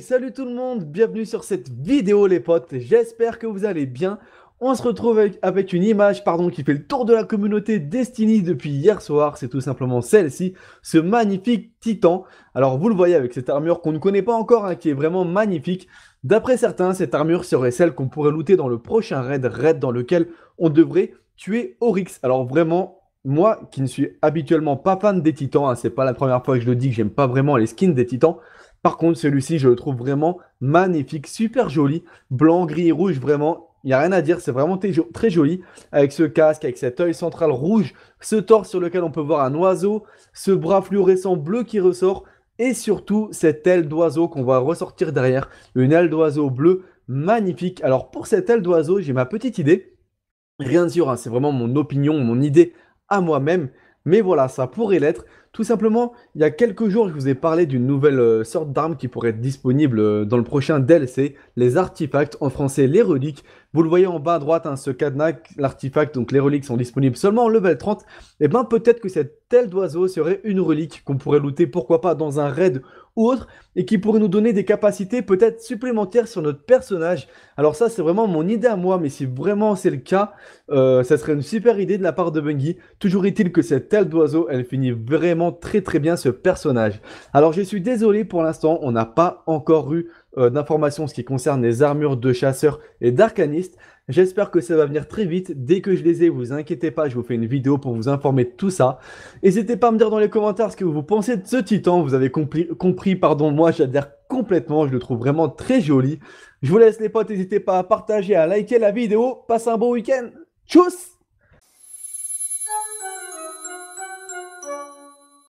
salut tout le monde, bienvenue sur cette vidéo les potes, j'espère que vous allez bien. On se retrouve avec, une image pardon, qui fait le tour de la communauté Destiny depuis hier soir, c'est tout simplement celle-ci, ce magnifique titan. Alors vous le voyez avec cette armure qu'on ne connaît pas encore, hein, qui est vraiment magnifique. D'après certains, cette armure serait celle qu'on pourrait looter dans le prochain raid, raid dans lequel on devrait tuer Oryx. Alors vraiment, moi qui ne suis habituellement pas fan des titans, hein, c'est pas la première fois que je le dis que j'aime pas vraiment les skins des titans, par contre, celui-ci, je le trouve vraiment magnifique, super joli, blanc, gris, rouge, vraiment il n'y a rien à dire, c'est vraiment très joli, avec ce casque, avec cet œil central rouge, ce torse sur lequel on peut voir un oiseau, ce bras fluorescent bleu qui ressort, et surtout cette aile d'oiseau qu'on va ressortir derrière, une aile d'oiseau bleue magnifique. Alors pour cette aile d'oiseau, j'ai ma petite idée, rien de sûr, hein, c'est vraiment mon opinion, mon idée à moi-même, mais voilà, ça pourrait l'être. Tout simplement, il y a quelques jours, je vous ai parlé d'une nouvelle euh, sorte d'arme qui pourrait être disponible euh, dans le prochain DLC, les artefacts, en français les reliques. Vous le voyez en bas à droite, hein, ce cadenas, l'artefact, donc les reliques sont disponibles seulement en level 30. Et bien peut-être que cette telle d'oiseau serait une relique qu'on pourrait looter, pourquoi pas, dans un raid ou autre, et qui pourrait nous donner des capacités peut-être supplémentaires sur notre personnage. Alors ça, c'est vraiment mon idée à moi, mais si vraiment c'est le cas, euh, ça serait une super idée de la part de Bungie. Toujours est-il que cette telle d'oiseau, elle finit vraiment très très bien ce personnage. Alors je suis désolé pour l'instant, on n'a pas encore eu euh, d'informations ce qui concerne les armures de chasseurs et d'arcanistes. J'espère que ça va venir très vite. Dès que je les ai, vous inquiétez pas, je vous fais une vidéo pour vous informer de tout ça. N'hésitez pas à me dire dans les commentaires ce que vous pensez de ce titan. Vous avez compris, compris pardon, moi j'adhère complètement, je le trouve vraiment très joli. Je vous laisse les potes, n'hésitez pas à partager, à liker la vidéo. Passez un bon week-end. Tchuss